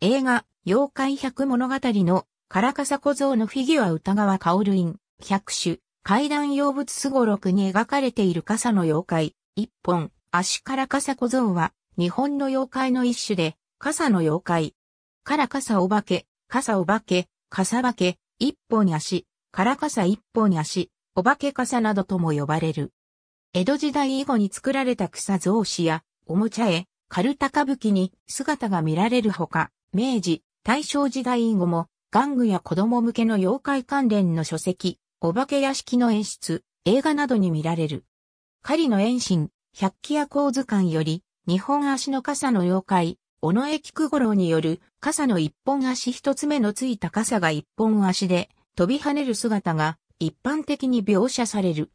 映画、妖怪百物語の、唐笠小僧のフィギュア歌川薫院、百種、階段用物すごろくに描かれている傘の妖怪、一本、足唐笠小僧は、日本の妖怪の一種で、傘の妖怪。唐笠お化け、傘お化け、傘化け、一本足、唐笠一本足、お化け傘などとも呼ばれる。江戸時代以後に作られた草造紙や、おもちゃ絵、カルタ歌舞伎に姿が見られるほか、明治、大正時代以後も、玩具や子供向けの妖怪関連の書籍、お化け屋敷の演出、映画などに見られる。狩りの遠心、百鬼夜行図鑑より、日本足の傘の妖怪、尾上菊五郎による、傘の一本足一つ目のついた傘が一本足で、飛び跳ねる姿が、一般的に描写される。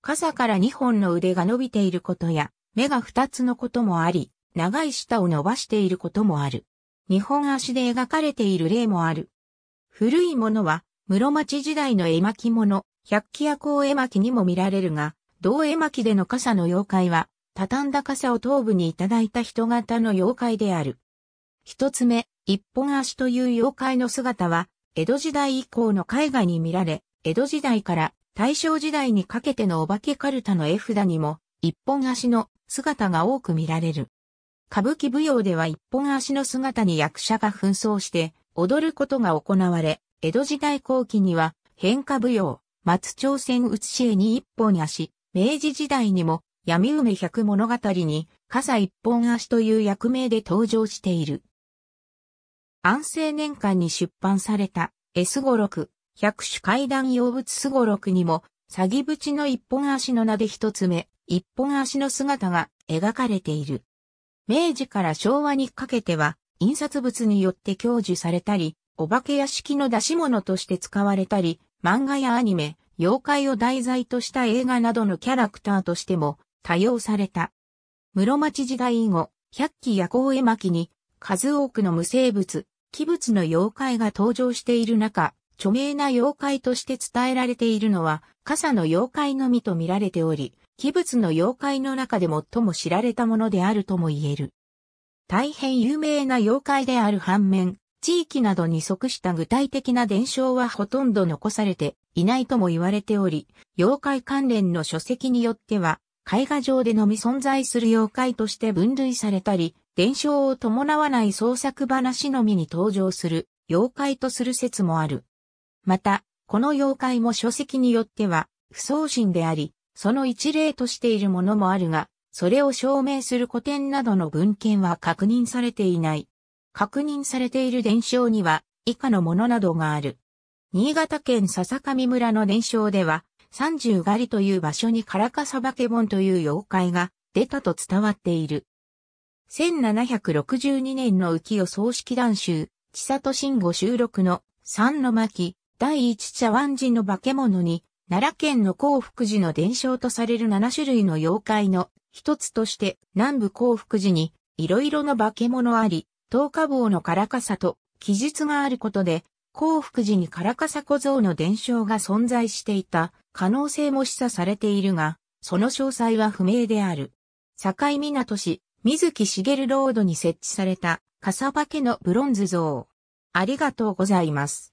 傘から二本の腕が伸びていることや、目が二つのこともあり、長い舌を伸ばしていることもある。日本足で描かれている例もある。古いものは、室町時代の絵巻物、百鬼夜行絵巻にも見られるが、同絵巻での傘の妖怪は、畳んだ傘を頭部にいただいた人型の妖怪である。一つ目、一本足という妖怪の姿は、江戸時代以降の絵画に見られ、江戸時代から大正時代にかけてのお化けカルタの絵札にも、一本足の姿が多く見られる。歌舞伎舞踊では一本足の姿に役者が紛争して踊ることが行われ、江戸時代後期には変化舞踊、松朝鮮写し絵に一本足、明治時代にも闇梅百物語に傘一本足という役名で登場している。安政年間に出版された S 5 6百種階段洋物すごろくにも、詐欺淵の一本足の名で一つ目、一本足の姿が描かれている。明治から昭和にかけては、印刷物によって享受されたり、お化け屋敷の出し物として使われたり、漫画やアニメ、妖怪を題材とした映画などのキャラクターとしても多用された。室町時代以後、百鬼夜行絵巻に数多くの無生物、器物の妖怪が登場している中、著名な妖怪として伝えられているのは、傘の妖怪のみと見られており、器物の妖怪の中で最も知られたものであるとも言える。大変有名な妖怪である反面、地域などに即した具体的な伝承はほとんど残されていないとも言われており、妖怪関連の書籍によっては、絵画上でのみ存在する妖怪として分類されたり、伝承を伴わない創作話のみに登場する妖怪とする説もある。また、この妖怪も書籍によっては、不相心であり、その一例としているものもあるが、それを証明する古典などの文献は確認されていない。確認されている伝承には、以下のものなどがある。新潟県笹上村の伝承では、三十狩りという場所にカラカサバケボンという妖怪が出たと伝わっている。1762年の浮世葬式談集、千里慎吾収録の三の巻、第一茶碗寺の化け物に、奈良県の幸福寺の伝承とされる7種類の妖怪の一つとして、南部幸福寺に、いろいろな化け物あり、東下坊の唐笠と記述があることで、幸福寺に唐笠小僧の伝承が存在していた可能性も示唆されているが、その詳細は不明である。境港市、水木しげるロードに設置された、笠化けのブロンズ像。ありがとうございます。